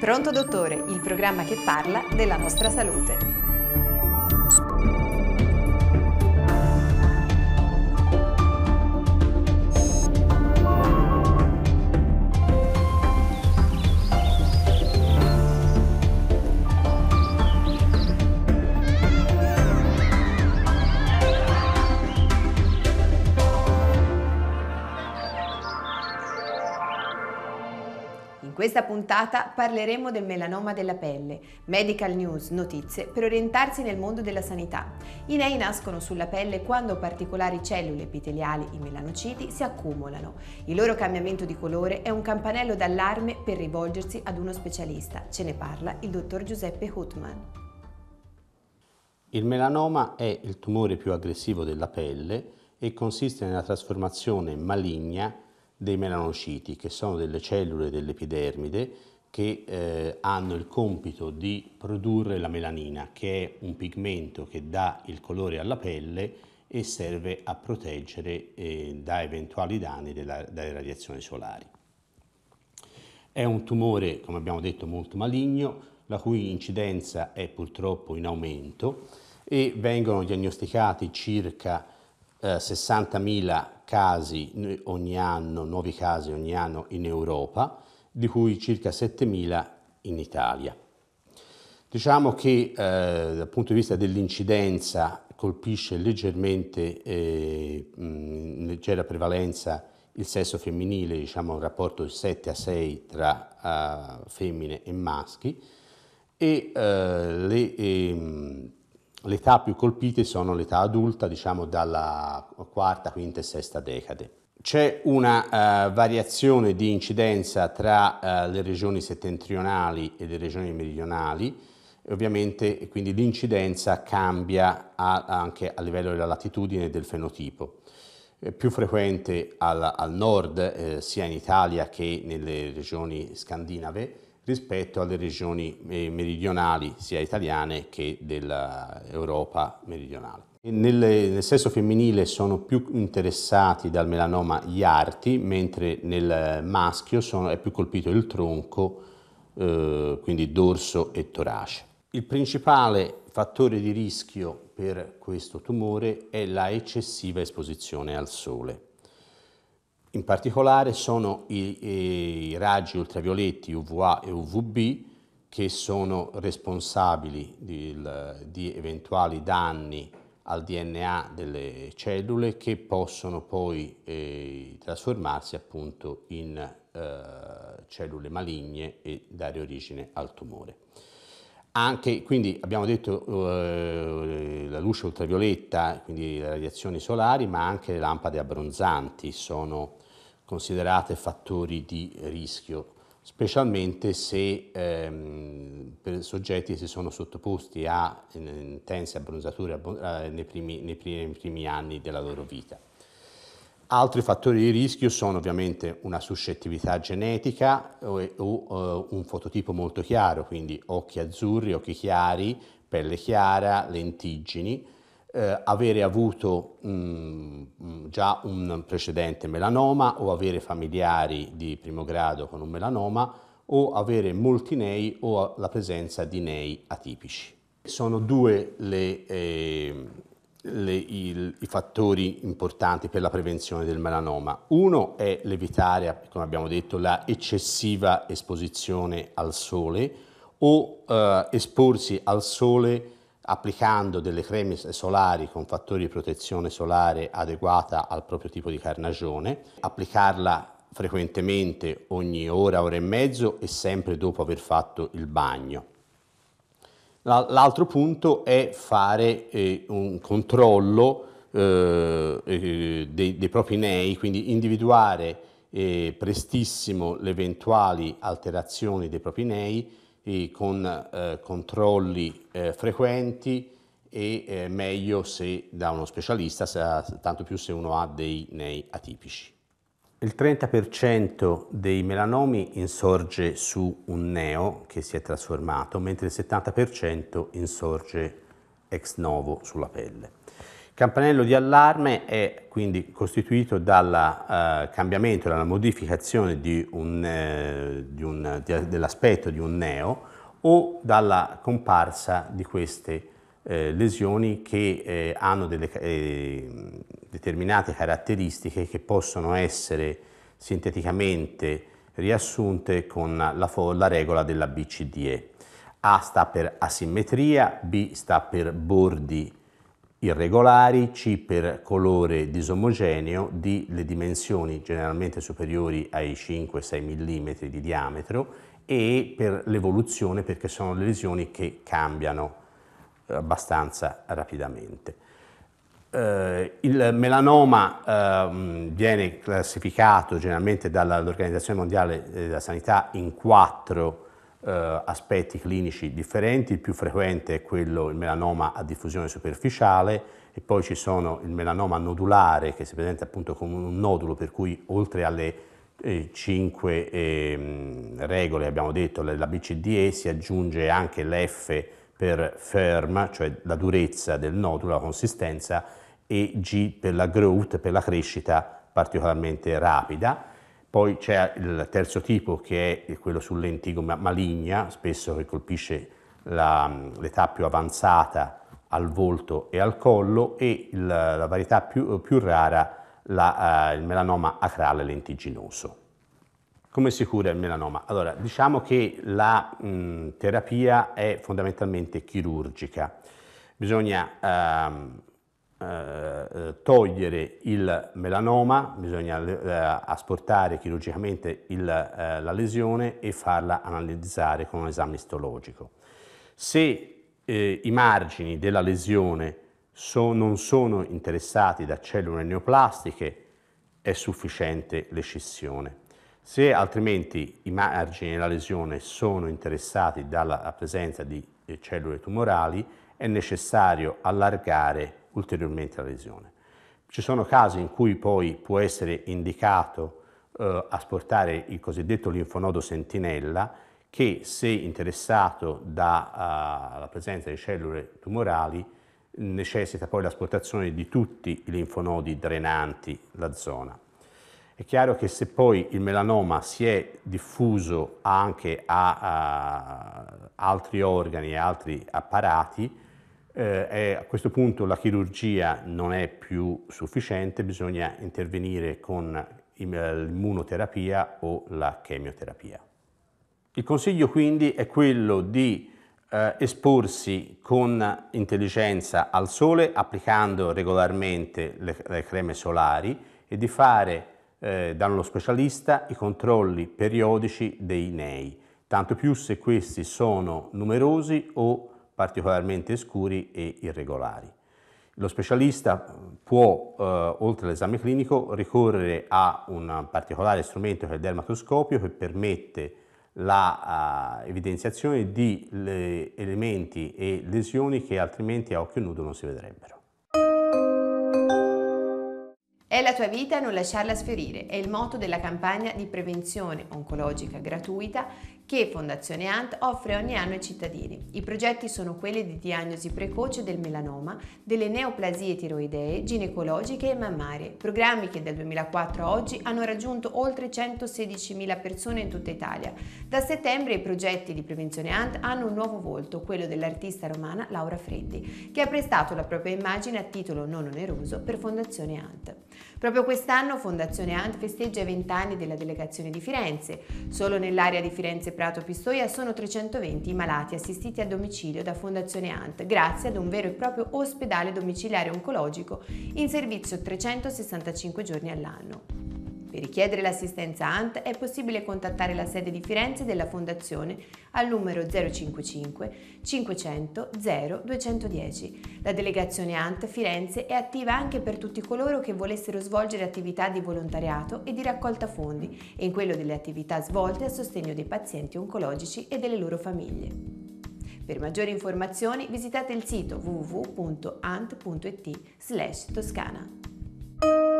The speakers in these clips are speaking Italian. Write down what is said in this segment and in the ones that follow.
Pronto dottore, il programma che parla della nostra salute. questa puntata parleremo del melanoma della pelle, medical news, notizie per orientarsi nel mondo della sanità. I nei nascono sulla pelle quando particolari cellule epiteliali, i melanociti, si accumulano. Il loro cambiamento di colore è un campanello d'allarme per rivolgersi ad uno specialista. Ce ne parla il dottor Giuseppe Hutman. Il melanoma è il tumore più aggressivo della pelle e consiste nella trasformazione maligna dei melanociti, che sono delle cellule dell'epidermide che eh, hanno il compito di produrre la melanina, che è un pigmento che dà il colore alla pelle e serve a proteggere eh, da eventuali danni della, dalle radiazioni solari. È un tumore, come abbiamo detto, molto maligno, la cui incidenza è purtroppo in aumento e vengono diagnosticati circa eh, 60.000 casi ogni anno, nuovi casi ogni anno in Europa, di cui circa 7.000 in Italia. Diciamo che eh, dal punto di vista dell'incidenza colpisce leggermente, eh, in leggera prevalenza, il sesso femminile, diciamo un rapporto di 7 a 6 tra eh, femmine e maschi, e eh, le ehm, le età più colpite sono l'età adulta, diciamo dalla quarta, quinta e sesta decade. C'è una uh, variazione di incidenza tra uh, le regioni settentrionali e le regioni meridionali, ovviamente quindi l'incidenza cambia a, anche a livello della latitudine e del fenotipo. È più frequente al, al nord, eh, sia in Italia che nelle regioni scandinave, rispetto alle regioni eh, meridionali sia italiane che dell'Europa meridionale. Nelle, nel sesso femminile sono più interessati dal melanoma gli arti, mentre nel maschio sono, è più colpito il tronco, eh, quindi dorso e torace. Il principale fattore di rischio per questo tumore è la eccessiva esposizione al sole. In particolare sono i, i raggi ultravioletti UVA e UVB che sono responsabili di, di eventuali danni al DNA delle cellule che possono poi eh, trasformarsi appunto in eh, cellule maligne e dare origine al tumore. Anche, quindi abbiamo detto eh, la luce ultravioletta, quindi le radiazioni solari, ma anche le lampade abbronzanti sono considerate fattori di rischio, specialmente se ehm, per soggetti si sono sottoposti a intense abbronzature eh, nei primi, nei primi, nei primi anni della loro vita. Altri fattori di rischio sono ovviamente una suscettibilità genetica o, o uh, un fototipo molto chiaro, quindi occhi azzurri, occhi chiari, pelle chiara, lentiggini, eh, avere avuto mh, mm, già un precedente melanoma o avere familiari di primo grado con un melanoma o avere molti nei o la presenza di nei atipici. Sono due le... Eh, le, il, i fattori importanti per la prevenzione del melanoma. Uno è l'evitare, come abbiamo detto, la eccessiva esposizione al sole o eh, esporsi al sole applicando delle creme solari con fattori di protezione solare adeguata al proprio tipo di carnagione, applicarla frequentemente ogni ora, ora e mezzo e sempre dopo aver fatto il bagno. L'altro punto è fare eh, un controllo eh, eh, dei, dei, propri nei, quindi individuare eh, prestissimo le eventuali alterazioni dei propri nei eh, con eh, controlli frequenti e meglio se da uno specialista, tanto più se uno ha dei nei atipici. Il 30% dei melanomi insorge su un neo che si è trasformato, mentre il 70% insorge ex novo sulla pelle. Il campanello di allarme è quindi costituito dal eh, cambiamento, dalla modificazione eh, dell'aspetto di un neo o dalla comparsa di queste eh, lesioni che eh, hanno delle eh, determinate caratteristiche che possono essere sinteticamente riassunte con la, la regola della BCDE. A sta per asimmetria, B sta per bordi irregolari, C per colore disomogeneo, D le dimensioni generalmente superiori ai 5-6 mm di diametro e per l'evoluzione perché sono le lesioni che cambiano abbastanza rapidamente. Eh, il melanoma eh, viene classificato generalmente dall'Organizzazione Mondiale eh, della Sanità in quattro eh, aspetti clinici differenti, il più frequente è quello il melanoma a diffusione superficiale e poi ci sono il melanoma nodulare che si presenta appunto come un nodulo per cui oltre alle eh, cinque ehm, regole abbiamo detto, la BCDE si aggiunge anche l'F per firm, cioè la durezza del nodulo, la consistenza, e G per la growth, per la crescita particolarmente rapida. Poi c'è il terzo tipo che è quello sull'entigoma maligna, spesso che colpisce la, l'età più avanzata al volto e al collo e il, la varietà più, più rara la, uh, il melanoma acrale lentiginoso. Come si cura il melanoma? Allora, diciamo che la mh, terapia è fondamentalmente chirurgica. Bisogna ehm, eh, togliere il melanoma, bisogna eh, asportare chirurgicamente il, eh, la lesione e farla analizzare con un esame istologico. Se eh, i margini della lesione so, non sono interessati da cellule neoplastiche, è sufficiente l'escissione. Se altrimenti i margini della lesione sono interessati dalla presenza di eh, cellule tumorali, è necessario allargare ulteriormente la lesione. Ci sono casi in cui poi può essere indicato eh, asportare il cosiddetto linfonodo sentinella che se interessato dalla eh, presenza di cellule tumorali necessita poi l'asportazione di tutti i linfonodi drenanti la zona. È chiaro che se poi il melanoma si è diffuso anche a, a altri organi e altri apparati, eh, a questo punto la chirurgia non è più sufficiente, bisogna intervenire con l'immunoterapia o la chemioterapia. Il consiglio quindi è quello di eh, esporsi con intelligenza al sole applicando regolarmente le, le creme solari e di fare eh, danno lo specialista i controlli periodici dei nei, tanto più se questi sono numerosi o particolarmente scuri e irregolari. Lo specialista può, eh, oltre all'esame clinico, ricorrere a un particolare strumento che è il dermatoscopio che permette l'evidenziazione eh, di elementi e lesioni che altrimenti a occhio nudo non si vedrebbero. È la tua vita, non lasciarla sferire, è il motto della campagna di prevenzione oncologica gratuita che Fondazione ANT offre ogni anno ai cittadini. I progetti sono quelli di diagnosi precoce del melanoma, delle neoplasie tiroidee, ginecologiche e mammarie, programmi che dal 2004 a oggi hanno raggiunto oltre 116.000 persone in tutta Italia. Da settembre i progetti di Prevenzione ANT hanno un nuovo volto, quello dell'artista romana Laura Freddi, che ha prestato la propria immagine a titolo non oneroso per Fondazione ANT. Proprio quest'anno Fondazione Ant festeggia i 20 anni della delegazione di Firenze. Solo nell'area di Firenze Prato Pistoia sono 320 i malati assistiti a domicilio da Fondazione Ant grazie ad un vero e proprio ospedale domiciliare oncologico in servizio 365 giorni all'anno. Per richiedere l'assistenza ANT è possibile contattare la sede di Firenze della Fondazione al numero 055 500 0210. La delegazione ANT Firenze è attiva anche per tutti coloro che volessero svolgere attività di volontariato e di raccolta fondi e in quello delle attività svolte a sostegno dei pazienti oncologici e delle loro famiglie. Per maggiori informazioni visitate il sito www.ant.it slash toscana.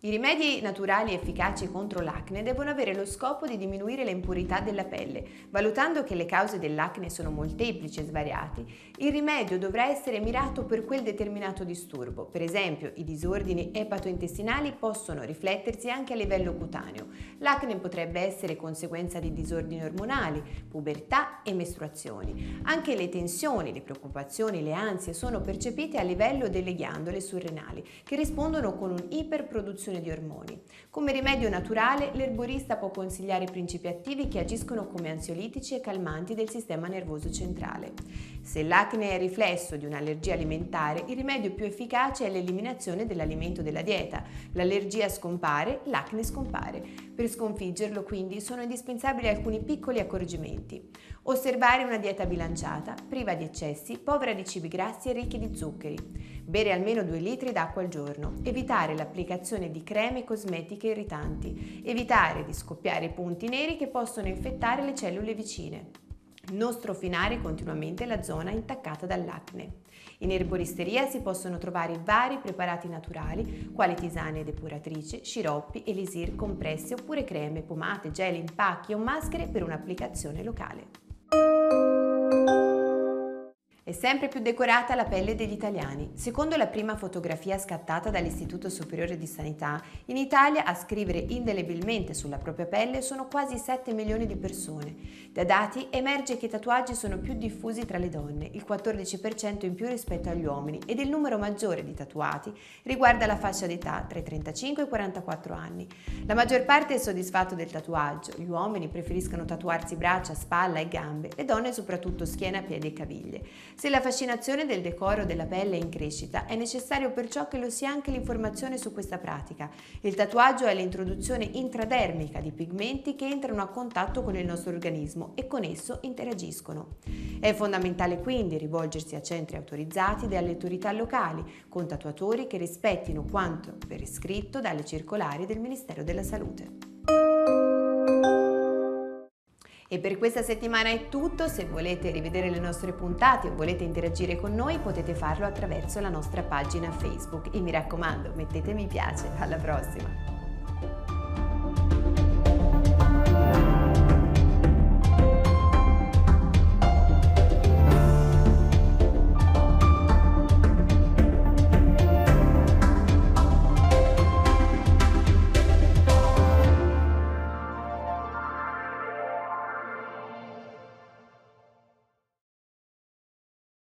I rimedi naturali efficaci contro l'acne devono avere lo scopo di diminuire le impurità della pelle. Valutando che le cause dell'acne sono molteplici e svariati, il rimedio dovrà essere mirato per quel determinato disturbo. Per esempio, i disordini epatointestinali possono riflettersi anche a livello cutaneo. L'acne potrebbe essere conseguenza di disordini ormonali, pubertà e mestruazioni. Anche le tensioni, le preoccupazioni, le ansie sono percepite a livello delle ghiandole surrenali, che rispondono con un'iperproduzione di ormoni. Come rimedio naturale, l'erborista può consigliare principi attivi che agiscono come ansiolitici e calmanti del sistema nervoso centrale. Se l'acne è riflesso di un'allergia alimentare, il rimedio più efficace è l'eliminazione dell'alimento della dieta. L'allergia scompare, l'acne scompare. Per sconfiggerlo, quindi, sono indispensabili alcuni piccoli accorgimenti. Osservare una dieta bilanciata, priva di eccessi, povera di cibi grassi e ricchi di zuccheri. Bere almeno 2 litri d'acqua al giorno. Evitare l'applicazione di creme e cosmetiche irritanti. Evitare di scoppiare i punti neri che possono infettare le cellule vicine. Non strofinare continuamente la zona intaccata dall'acne. In erboristeria si possono trovare vari preparati naturali, quali tisane depuratrici, sciroppi, elisir, compressi oppure creme, pomate, gel, impacchi o maschere per un'applicazione locale. È sempre più decorata la pelle degli italiani. Secondo la prima fotografia scattata dall'Istituto Superiore di Sanità, in Italia a scrivere indelebilmente sulla propria pelle sono quasi 7 milioni di persone. Da dati emerge che i tatuaggi sono più diffusi tra le donne, il 14% in più rispetto agli uomini ed il numero maggiore di tatuati riguarda la fascia d'età tra i 35 e i 44 anni. La maggior parte è soddisfatto del tatuaggio, gli uomini preferiscono tatuarsi braccia, spalla e gambe, le donne soprattutto schiena, piedi e caviglie. Se la fascinazione del decoro della pelle è in crescita, è necessario perciò che lo sia anche l'informazione su questa pratica. Il tatuaggio è l'introduzione intradermica di pigmenti che entrano a contatto con il nostro organismo e con esso interagiscono. È fondamentale quindi rivolgersi a centri autorizzati e alle autorità locali, con tatuatori che rispettino quanto prescritto dalle circolari del Ministero della Salute. E per questa settimana è tutto, se volete rivedere le nostre puntate o volete interagire con noi potete farlo attraverso la nostra pagina Facebook e mi raccomando mettete mi piace, alla prossima!